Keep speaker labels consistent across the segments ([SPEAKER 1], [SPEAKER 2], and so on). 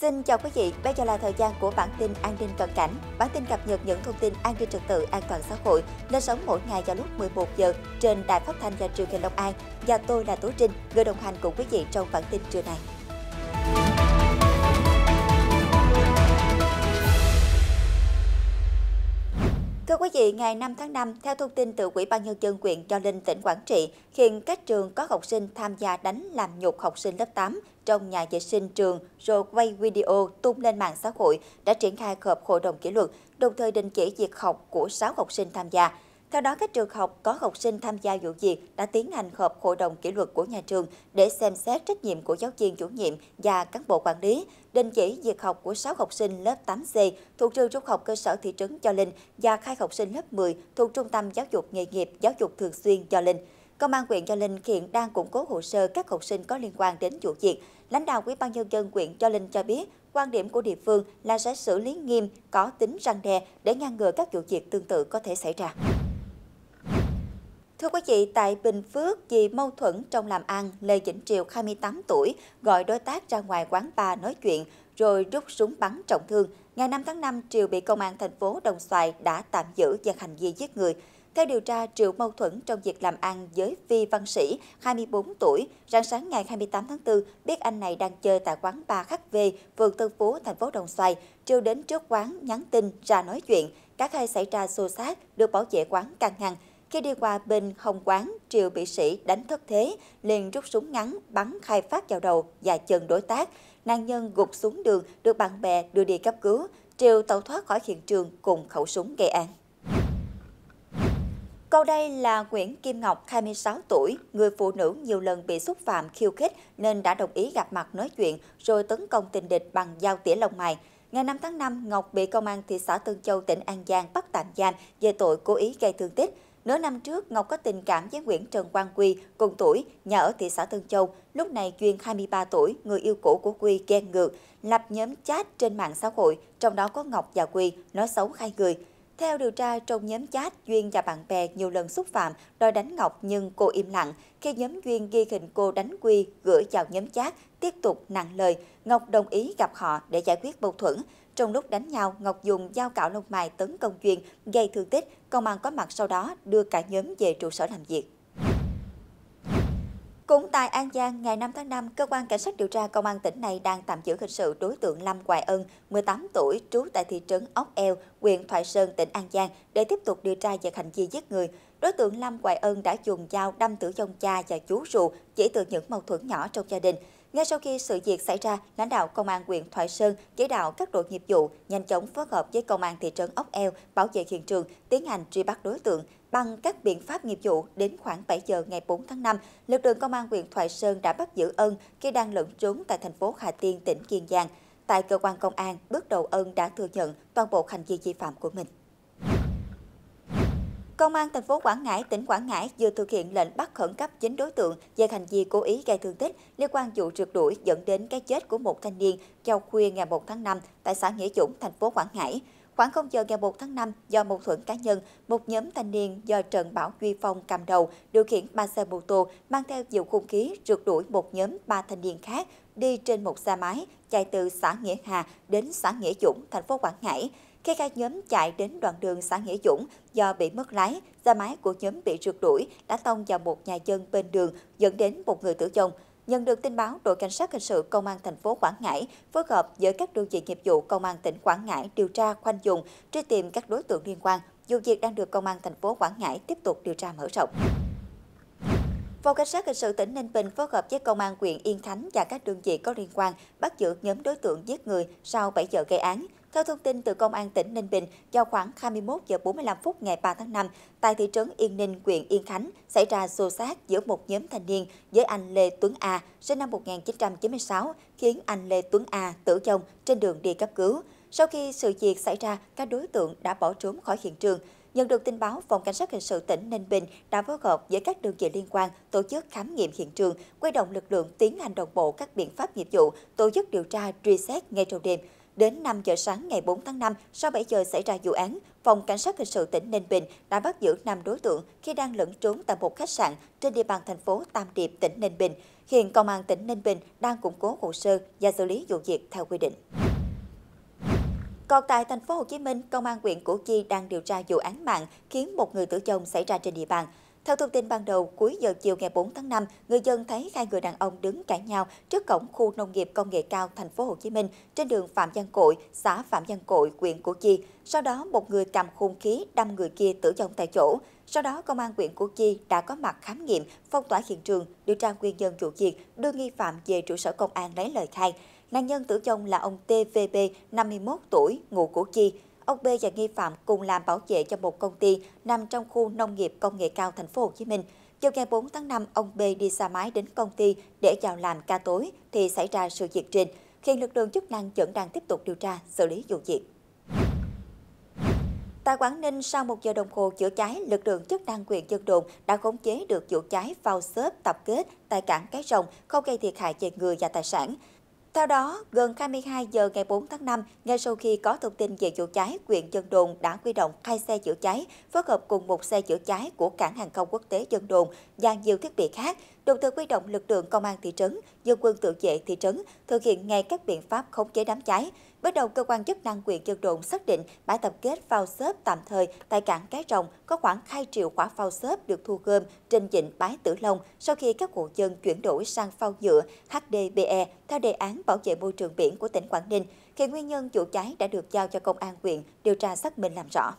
[SPEAKER 1] Xin chào quý vị, bây giờ là thời gian của bản tin an ninh cận cảnh. Bản tin cập nhật những thông tin an ninh trật tự, an toàn xã hội lên sóng mỗi ngày vào lúc 11 giờ trên đài phát thanh và truyền hình Long An. Và tôi là Tố Trinh, người đồng hành cùng quý vị trong bản tin trưa này. Thưa quý vị, ngày 5 tháng 5, theo thông tin từ quỹ ban Nhân dân huyện cho Linh, tỉnh Quảng Trị, hiện các trường có học sinh tham gia đánh làm nhục học sinh lớp 8 trong nhà vệ sinh trường rồi quay video tung lên mạng xã hội đã triển khai họp hội đồng kỷ luật, đồng thời đình chỉ việc học của 6 học sinh tham gia. Theo đó, các trường học có học sinh tham gia vụ việc đã tiến hành họp hội đồng kỷ luật của nhà trường để xem xét trách nhiệm của giáo viên chủ nhiệm và cán bộ quản lý, đình chỉ việc học của 6 học sinh lớp 8C thuộc trường trung học cơ sở thị trấn Cho Linh và khai học sinh lớp 10 thuộc trung tâm giáo dục nghề nghiệp giáo dục thường xuyên Cho Linh. Công an huyện Cho Linh hiện đang củng cố hồ sơ các học sinh có liên quan đến vụ việc. Lãnh đạo Ủy ban nhân dân huyện Cho Linh cho biết, quan điểm của địa phương là sẽ xử lý nghiêm, có tính răng đe để ngăn ngừa các vụ việc tương tự có thể xảy ra. Thưa quý vị, tại Bình Phước, vì mâu thuẫn trong làm ăn, Lê Vĩnh Triều 28 tuổi gọi đối tác ra ngoài quán bar nói chuyện rồi rút súng bắn trọng thương. Ngày 5 tháng 5, Triều bị công an thành phố Đồng Xoài đã tạm giữ về hành vi giết người. Theo điều tra, Triệu mâu thuẫn trong việc làm ăn với vi Văn Sĩ, 24 tuổi. Rạng sáng ngày 28 tháng 4, biết anh này đang chơi tại quán Ba Khắc V, phường Tân Phú, thành phố Đồng Xoài. Triệu đến trước quán, nhắn tin, ra nói chuyện. Các hai xảy ra xô xát, được bảo vệ quán can ngăn. Khi đi qua bên hồng quán, Triều bị sĩ đánh thất thế, liền rút súng ngắn, bắn khai phát vào đầu và chân đối tác. Nạn nhân gục xuống đường, được bạn bè đưa đi cấp cứu. Triều tẩu thoát khỏi hiện trường cùng khẩu súng gây án. Câu đây là Nguyễn Kim Ngọc, 26 tuổi, người phụ nữ nhiều lần bị xúc phạm khiêu khích nên đã đồng ý gặp mặt nói chuyện rồi tấn công tình địch bằng dao tỉa lông mày. Ngày 5 tháng 5, Ngọc bị công an thị xã Tân Châu, tỉnh An Giang bắt tạm giam về tội cố ý gây thương tích. Nửa năm trước, Ngọc có tình cảm với Nguyễn Trần Quang Quy, cùng tuổi, nhà ở thị xã Tân Châu. Lúc này Duyên 23 tuổi, người yêu cũ của Quy ghen ngược, lập nhóm chat trên mạng xã hội, trong đó có Ngọc và Quy, nói xấu hai người. Theo điều tra, trong nhóm chat, Duyên và bạn bè nhiều lần xúc phạm, đòi đánh Ngọc nhưng cô im lặng. Khi nhóm Duyên ghi hình cô đánh Quy, gửi vào nhóm chat, tiếp tục nặng lời, Ngọc đồng ý gặp họ để giải quyết mâu thuẫn. Trong lúc đánh nhau, Ngọc dùng dao cạo lông mày tấn công Duyên, gây thương tích. Công an có mặt sau đó đưa cả nhóm về trụ sở làm việc. Cũng tại An Giang, ngày 5 tháng 5, Cơ quan Cảnh sát điều tra Công an tỉnh này đang tạm giữ hình sự đối tượng Lâm Hoài Ân, 18 tuổi, trú tại thị trấn Ốc Eo, huyện Thoại Sơn, tỉnh An Giang, để tiếp tục điều tra về hành vi giết người. Đối tượng Lâm Hoài Ân đã dùng dao đâm tử vong cha và chú ruột chỉ từ những mâu thuẫn nhỏ trong gia đình. Ngay sau khi sự việc xảy ra, lãnh đạo công an huyện Thoại Sơn chỉ đạo các đội nghiệp vụ nhanh chóng phối hợp với công an thị trấn Ốc Eo bảo vệ hiện trường, tiến hành truy bắt đối tượng. Bằng các biện pháp nghiệp vụ, đến khoảng 7 giờ ngày 4 tháng 5, lực lượng công an huyện Thoại Sơn đã bắt giữ Ân khi đang lẫn trốn tại thành phố Hà Tiên, tỉnh Kiên Giang. Tại cơ quan công an, bước đầu Ân đã thừa nhận toàn bộ hành vi vi phạm của mình. Công an thành phố Quảng Ngãi, tỉnh Quảng Ngãi vừa thực hiện lệnh bắt khẩn cấp chính đối tượng về hành vi cố ý gây thương tích liên quan vụ trượt đuổi dẫn đến cái chết của một thanh niên vào khuya ngày 1 tháng 5 tại xã Nghĩa Dũng, thành phố Quảng Ngãi. Khoảng 0 giờ ngày 1 tháng 5, do mâu thuẫn cá nhân, một nhóm thanh niên do Trần Bảo Duy Phong cầm đầu điều khiển ba xe mô tô mang theo nhiều khung khí rượt đuổi một nhóm ba thanh niên khác đi trên một xe máy chạy từ xã Nghĩa Hà đến xã Nghĩa Dũng, thành phố Quảng Ngãi. Khi các nhóm chạy đến đoạn đường xã Nghĩa Dũng do bị mất lái, xe máy của nhóm bị rượt đuổi đã tông vào một nhà dân bên đường dẫn đến một người tử vong. Nhận được tin báo, đội cảnh sát hình sự công an thành phố Quảng Ngãi phối hợp với các đơn vị nghiệp vụ công an tỉnh Quảng Ngãi điều tra khoanh vùng, truy tìm các đối tượng liên quan. Vụ việc đang được công an thành phố Quảng Ngãi tiếp tục điều tra mở rộng. Phòng Cảnh sát hình sự tỉnh Ninh Bình phối hợp với Công an huyện Yên Khánh và các đơn vị có liên quan bắt giữ nhóm đối tượng giết người sau 7 giờ gây án. Theo thông tin từ Công an tỉnh Ninh Bình, vào khoảng 21 giờ 45 phút ngày 3 tháng 5, tại thị trấn Yên Ninh, huyện Yên Khánh, xảy ra xô xát giữa một nhóm thanh niên với anh Lê Tuấn A, sinh năm 1996, khiến anh Lê Tuấn A tử vong trên đường đi cấp cứu. Sau khi sự việc xảy ra, các đối tượng đã bỏ trốn khỏi hiện trường. Nhận được tin báo, Phòng Cảnh sát Hình sự tỉnh Ninh Bình đã phối hợp với các đơn vị liên quan tổ chức khám nghiệm hiện trường, quy động lực lượng tiến hành đồng bộ các biện pháp nghiệp vụ, tổ chức điều tra truy xét ngay trong đêm. Đến 5 giờ sáng ngày 4 tháng 5, sau 7 giờ xảy ra vụ án, Phòng Cảnh sát Hình sự tỉnh Ninh Bình đã bắt giữ 5 đối tượng khi đang lẫn trốn tại một khách sạn trên địa bàn thành phố Tam Điệp, tỉnh Ninh Bình. Hiện Công an tỉnh Ninh Bình đang củng cố hồ sơ và xử lý vụ việc theo quy định. Còn tại thành phố Hồ Chí Minh, công an huyện Củ Chi đang điều tra vụ án mạng khiến một người tử vong xảy ra trên địa bàn. Theo thông tin ban đầu, cuối giờ chiều ngày 4 tháng 5, người dân thấy hai người đàn ông đứng cãi nhau trước cổng khu nông nghiệp công nghệ cao thành phố Hồ Chí Minh trên đường Phạm Văn Cội, xã Phạm Văn Cội, huyện Củ Chi. Sau đó, một người cầm khung khí đâm người kia tử vong tại chỗ. Sau đó, công an huyện Củ Chi đã có mặt khám nghiệm, phong tỏa hiện trường, điều tra nguyên nhân vụ việc, đưa nghi phạm về trụ sở công an lấy lời khai. Nạn nhân tử vong là ông TVB, 51 tuổi, ngụ Củ Chi ông B và nghi phạm cùng làm bảo vệ cho một công ty nằm trong khu nông nghiệp công nghệ cao thành phố Hồ Chí Minh. Chiều ngày 4 tháng 5, ông B đi xe máy đến công ty để vào làm ca tối thì xảy ra sự việc trên, khiến lực lượng chức năng vẫn đang tiếp tục điều tra, xử lý vụ việc. Tại Quảng Ninh, sau một giờ đồng hồ chữa cháy, lực lượng chức năng quyền dân đồn đã khống chế được vụ cháy vào xếp tập kết tại cảng Cái Rồng, không gây thiệt hại về người và tài sản. Theo đó, gần 22 giờ ngày 4 tháng 5, ngay sau khi có thông tin về vụ cháy, huyện Dân Đồn đã quy động hai xe chữa cháy, phối hợp cùng một xe chữa cháy của cảng hàng không quốc tế Dân Đồn và nhiều thiết bị khác, đồng thời quy động lực lượng công an thị trấn, dân quân tự vệ thị trấn thực hiện ngay các biện pháp khống chế đám cháy, Bước đầu, cơ quan chức năng quyền Dân Đồn xác định bãi tập kết phao xốp tạm thời tại cảng Cái Rồng có khoảng 2 triệu quả phao xốp được thu gom trên vịnh bãi Tử Long sau khi các hộ dân chuyển đổi sang phao nhựa HDBE theo đề án bảo vệ môi trường biển của tỉnh Quảng Ninh. Khi nguyên nhân vụ cháy đã được giao cho công an huyện điều tra xác minh làm rõ.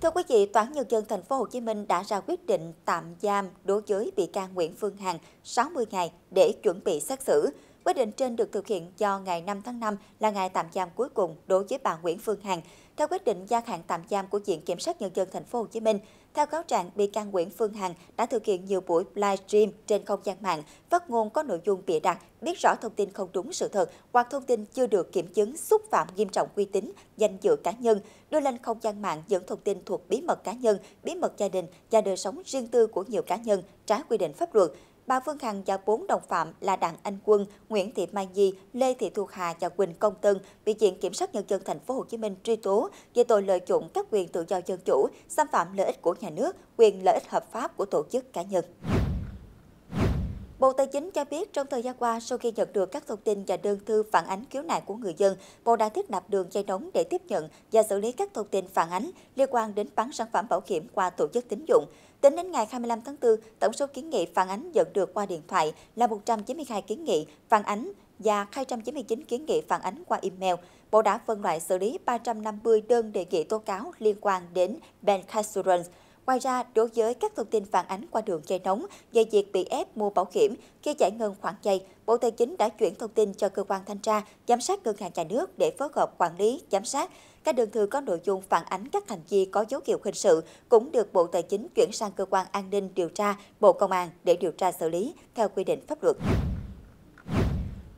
[SPEAKER 1] Thưa quý vị, tòa án nhân dân thành phố Hồ Chí Minh đã ra quyết định tạm giam đối với bị can Nguyễn Phương Hằng 60 ngày để chuẩn bị xét xử. Quyết định trên được thực hiện do ngày 5 tháng 5 là ngày tạm giam cuối cùng đối với bà Nguyễn Phương Hằng. Theo quyết định gia hạn tạm giam của Viện Kiểm sát Nhân dân Thành phố Hồ Chí Minh, theo cáo trạng, bị can Nguyễn Phương Hằng đã thực hiện nhiều buổi livestream trên không gian mạng, phát ngôn có nội dung bịa đặt, biết rõ thông tin không đúng sự thật hoặc thông tin chưa được kiểm chứng xúc phạm nghiêm trọng uy tín, danh dự cá nhân, đưa lên không gian mạng những thông tin thuộc bí mật cá nhân, bí mật gia đình và đời sống riêng tư của nhiều cá nhân trái quy định pháp luật bà Phương Hằng và bốn đồng phạm là Đặng Anh Quân, Nguyễn Thị Mai Nhi, Lê Thị Thu Hà và Quỳnh Công Tân bị Viện Kiểm sát Nhân dân Thành phố Hồ Chí Minh truy tố về tội lợi dụng các quyền tự do dân chủ, xâm phạm lợi ích của nhà nước, quyền lợi ích hợp pháp của tổ chức cá nhân. Bộ Tài chính cho biết trong thời gian qua, sau khi nhận được các thông tin và đơn thư phản ánh khiếu nại của người dân, Bộ đã thiết lập đường dây nóng để tiếp nhận và xử lý các thông tin phản ánh liên quan đến bán sản phẩm bảo hiểm qua tổ chức tín dụng. Tính đến ngày 25 tháng 4, tổng số kiến nghị phản ánh nhận được qua điện thoại là 192 kiến nghị phản ánh và 299 kiến nghị phản ánh qua email. Bộ đã phân loại xử lý 350 đơn đề nghị tố cáo liên quan đến Ben Casurance, Ngoài ra, đối với các thông tin phản ánh qua đường dây nóng về việc bị ép mua bảo hiểm khi giải ngân khoản dây Bộ Tài chính đã chuyển thông tin cho cơ quan thanh tra, giám sát ngân hàng nhà nước để phối hợp quản lý, giám sát. Các đơn thư có nội dung phản ánh các hành vi có dấu hiệu hình sự cũng được Bộ Tài chính chuyển sang cơ quan an ninh điều tra, Bộ Công an để điều tra xử lý theo quy định pháp luật.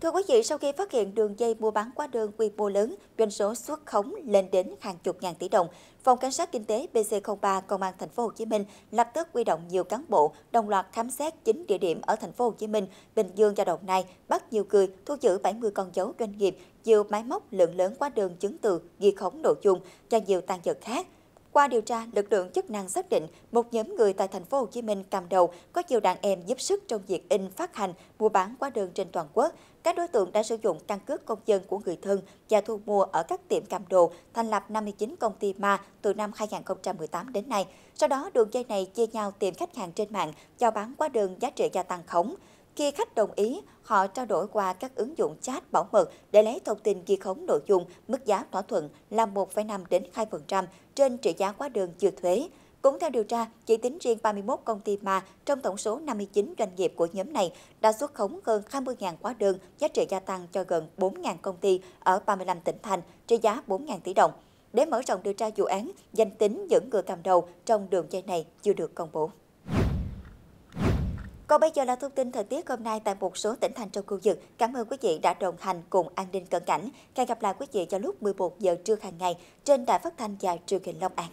[SPEAKER 1] Thưa quý vị, sau khi phát hiện đường dây mua bán quá đơn quy mô lớn, doanh số xuất khống lên đến hàng chục ngàn tỷ đồng, Phòng Cảnh sát Kinh tế pc 03 Công an Thành phố Hồ Chí Minh lập tức huy động nhiều cán bộ đồng loạt khám xét chín địa điểm ở Thành phố Hồ Chí Minh, Bình Dương và Đồng Nai, bắt nhiều người, thu giữ 70 con dấu doanh nghiệp, nhiều máy móc lượng lớn hóa đơn chứng từ, ghi khống nội dung và nhiều tang vật khác. Qua điều tra, lực lượng chức năng xác định một nhóm người tại thành phố Hồ Chí Minh cầm đầu có nhiều đàn em giúp sức trong việc in phát hành, mua bán qua đường trên toàn quốc. Các đối tượng đã sử dụng căn cước công dân của người thân và thu mua ở các tiệm cầm đồ, thành lập 59 công ty ma từ năm 2018 đến nay. Sau đó, đường dây này chia nhau tìm khách hàng trên mạng cho bán qua đường giá trị gia tăng khống. Khi khách đồng ý, họ trao đổi qua các ứng dụng chat bảo mật để lấy thông tin ghi khống nội dung, mức giá thỏa thuận là 1,5 đến 2% trên trị giá hóa đơn chưa thuế. Cũng theo điều tra, chỉ tính riêng 31 công ty mà trong tổng số 59 doanh nghiệp của nhóm này đã xuất khống hơn 20.000 quá đơn, giá trị gia tăng cho gần 4.000 công ty ở 35 tỉnh thành, trị giá 4.000 tỷ đồng. Để mở rộng điều tra vụ án, danh tính những người cầm đầu trong đường dây này chưa được công bố. Còn bây giờ là thông tin thời tiết hôm nay tại một số tỉnh thành trong khu vực. Cảm ơn quý vị đã đồng hành cùng An ninh cận cảnh. Hẹn gặp lại quý vị vào lúc 11 giờ trưa hàng ngày trên đài phát thanh và truyền hình Long An.